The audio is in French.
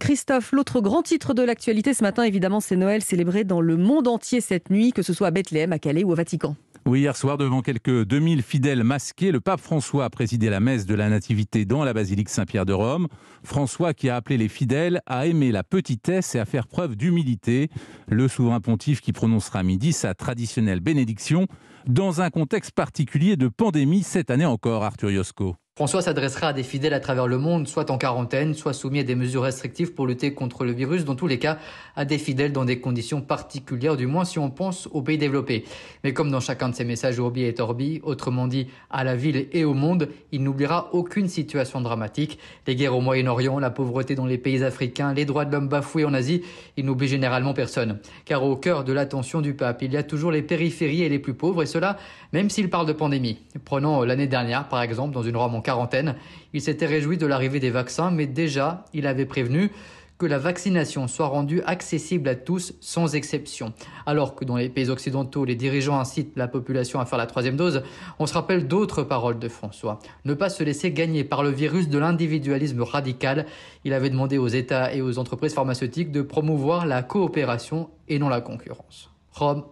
Christophe, l'autre grand titre de l'actualité ce matin, évidemment, c'est Noël célébré dans le monde entier cette nuit, que ce soit à Bethléem, à Calais ou au Vatican. Oui, hier soir, devant quelques 2000 fidèles masqués, le pape François a présidé la messe de la Nativité dans la basilique Saint-Pierre de Rome. François qui a appelé les fidèles à aimer la petitesse et à faire preuve d'humilité. Le souverain pontife qui prononcera midi sa traditionnelle bénédiction dans un contexte particulier de pandémie cette année encore, Arthur Yosco. François s'adressera à des fidèles à travers le monde, soit en quarantaine, soit soumis à des mesures restrictives pour lutter contre le virus, dans tous les cas, à des fidèles dans des conditions particulières, du moins si on pense aux pays développés. Mais comme dans chacun de ses messages orbi et Orbi, autrement dit à la ville et au monde, il n'oubliera aucune situation dramatique. Les guerres au Moyen-Orient, la pauvreté dans les pays africains, les droits de l'homme bafoués en Asie, il n'oublie généralement personne. Car au cœur de l'attention du pape, il y a toujours les périphéries et les plus pauvres, et cela, même s'il parle de pandémie. Prenons l'année dernière, par exemple, dans une Rome quarantaine. Il s'était réjoui de l'arrivée des vaccins, mais déjà, il avait prévenu que la vaccination soit rendue accessible à tous sans exception. Alors que dans les pays occidentaux, les dirigeants incitent la population à faire la troisième dose, on se rappelle d'autres paroles de François. Ne pas se laisser gagner par le virus de l'individualisme radical. Il avait demandé aux États et aux entreprises pharmaceutiques de promouvoir la coopération et non la concurrence. Rome,